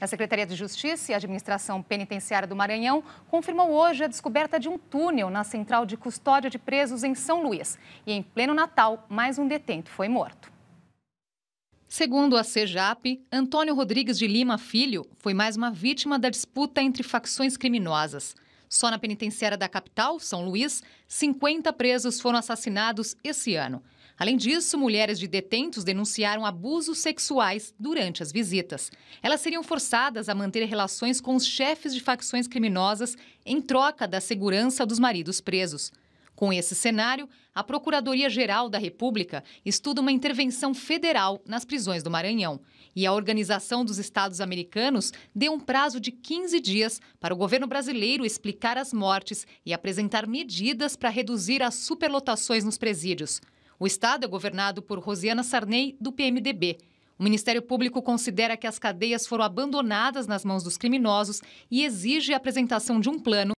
A Secretaria de Justiça e a Administração Penitenciária do Maranhão confirmou hoje a descoberta de um túnel na Central de Custódia de Presos em São Luís. E em pleno Natal, mais um detento foi morto. Segundo a CEJAP, Antônio Rodrigues de Lima Filho foi mais uma vítima da disputa entre facções criminosas. Só na penitenciária da capital, São Luís, 50 presos foram assassinados esse ano. Além disso, mulheres de detentos denunciaram abusos sexuais durante as visitas. Elas seriam forçadas a manter relações com os chefes de facções criminosas em troca da segurança dos maridos presos. Com esse cenário, a Procuradoria-Geral da República estuda uma intervenção federal nas prisões do Maranhão. E a Organização dos Estados Americanos deu um prazo de 15 dias para o governo brasileiro explicar as mortes e apresentar medidas para reduzir as superlotações nos presídios. O estado é governado por Rosiana Sarney, do PMDB. O Ministério Público considera que as cadeias foram abandonadas nas mãos dos criminosos e exige a apresentação de um plano